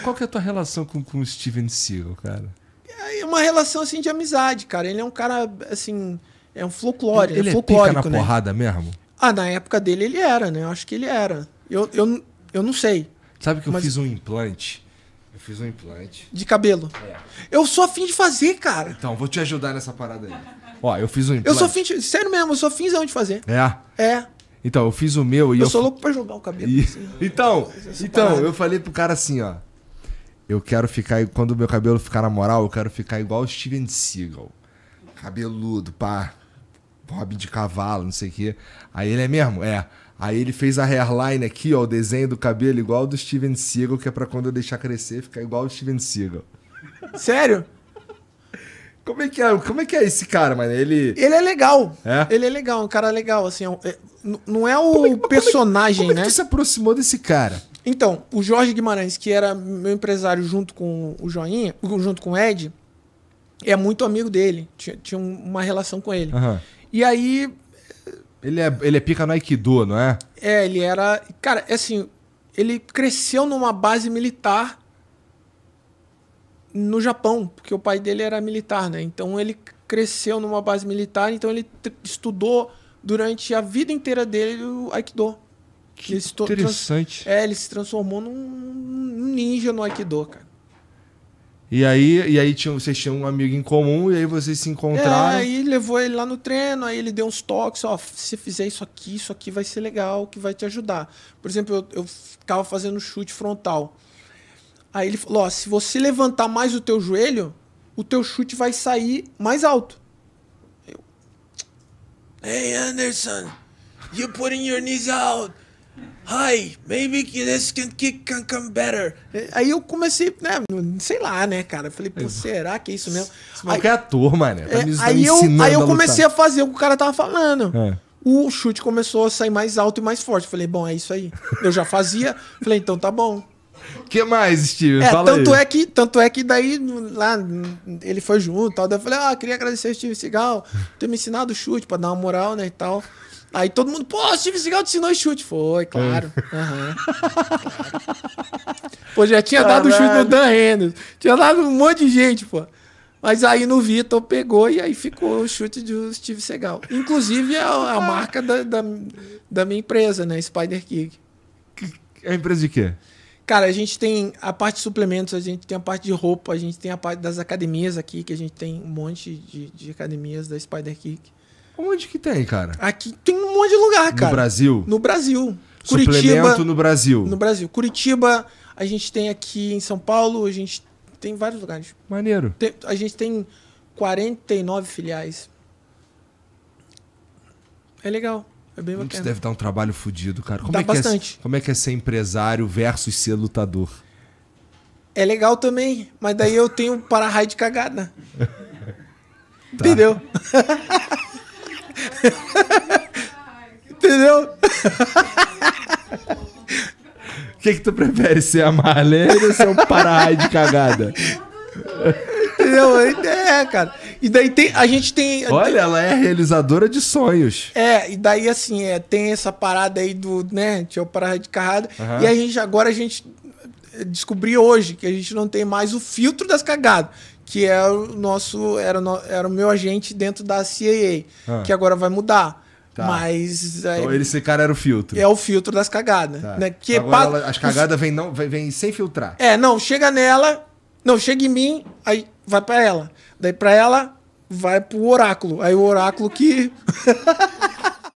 qual que é a tua relação com, com o Steven Seagal, cara? É, é uma relação, assim, de amizade, cara. Ele é um cara, assim... É um folclore, ele, ele é folclórico, pica na né? porrada mesmo? Ah, na época dele ele era, né? Eu acho que ele era. Eu, eu, eu não sei. Sabe que mas... eu fiz um implante? Eu fiz um implante. De cabelo? É. Eu sou afim de fazer, cara. Então, vou te ajudar nessa parada aí. Ó, eu fiz um implante. Eu sou afim de... Sério mesmo, eu sou afim de fazer. É? É. Então, eu fiz o meu e eu... Eu sou louco pra jogar o cabelo. E... Assim, então, então, parada. eu falei pro cara assim, ó. Eu quero ficar. Quando meu cabelo ficar na moral, eu quero ficar igual o Steven Seagal. Cabeludo, pá. bob de cavalo, não sei o quê. Aí ele é mesmo? É. Aí ele fez a hairline aqui, ó, o desenho do cabelo igual do Steven Seagal, que é pra quando eu deixar crescer ficar igual o Steven Seagal. Sério? Como é que é, como é, que é esse cara, mano? Ele... Ele é legal. É? Ele é legal, um cara legal, assim. É, é não é o como personagem, como né? Como é que é né? tu se aproximou desse cara? Então, o Jorge Guimarães, que era meu empresário junto com o Joinha, junto com o Ed, é muito amigo dele. Tinha, tinha uma relação com ele. Uhum. E aí. Ele é, ele é pica no Aikido, não é? É, ele era. Cara, é assim, ele cresceu numa base militar no Japão, porque o pai dele era militar, né? Então ele cresceu numa base militar, então ele estudou durante a vida inteira dele o Aikido. Que ele Interessante. É, ele se transformou num ninja no Aikido, cara. E aí, e aí tinham, vocês tinham um amigo em comum, e aí vocês se encontraram. É, aí levou ele lá no treino, aí ele deu uns toques, ó, se fizer isso aqui, isso aqui vai ser legal, que vai te ajudar. Por exemplo, eu, eu ficava fazendo chute frontal. Aí ele falou, ó, se você levantar mais o teu joelho, o teu chute vai sair mais alto. Eu, hey Anderson, you putting your knees out. Hi, maybe this can, kick can come better. Aí eu comecei, né, sei lá, né, cara. Eu falei, pô, será que é isso mesmo? Esse aí, é ator, mano. Tá é, aí, eu, aí eu comecei a, a, fazer o que o cara tava falando. É. O chute começou a sair mais alto e mais forte. Eu falei, bom, é isso aí. Eu já fazia. falei, então tá bom. que mais, Steven? É, Fala tanto aí. É que, tanto é que daí lá ele foi junto tal. Daí eu falei, ah, queria agradecer ao Steven Seagal ter me ensinado o chute pra dar uma moral, né, e tal. Aí todo mundo, pô, Steve Seagal te ensinou chute. Foi, claro. Uhum, Pô, já tinha Caralho. dado chute no Dan Henderson. Tinha dado um monte de gente, pô. Mas aí no Vitor pegou e aí ficou o chute do Steve Segal. Inclusive é a, a marca da, da, da, minha empresa, né? Spider Kick. É empresa de quê? Cara, a gente tem a parte de suplementos, a gente tem a parte de roupa, a gente tem a parte das academias aqui, que a gente tem um monte de, de academias da Spider Kick. Onde que tem, cara? Aqui tem um monte de lugar, cara. No Brasil? No Brasil. Curitiba. Suplemento no Brasil. No Brasil. Curitiba, a gente tem aqui em São Paulo, a gente tem vários lugares. Maneiro. Tem, a gente tem 49 filiais. É legal. É bem bacana. Isso deve dar um trabalho fodido, cara. Como Dá é, é bastante. É, como é que é ser empresário versus ser lutador? É legal também, mas daí eu tenho para-raio de cagada. Entendeu? Tá. Entendeu? O que, que tu prefere, ser a Marlene ou ser um para-raio de cagada? Entendeu? É, cara. E daí tem, a gente tem. Olha, tem, ela é realizadora de sonhos. É, e daí assim, é, tem essa parada aí do, né? Tinha o para-raio de cagada. Uhum. E a gente, agora a gente descobri hoje que a gente não tem mais o filtro das cagadas, que é o nosso era, era o meu agente dentro da CIA, ah. que agora vai mudar. Tá. Mas. Aí, é, então, esse cara era o filtro. É o filtro das cagadas. Tá. Né? Que Agora ela, as cagadas vêm não, vem, vem sem filtrar. É, não, chega nela, não, chega em mim, aí vai para ela. Daí para ela, vai pro oráculo. Aí o oráculo que.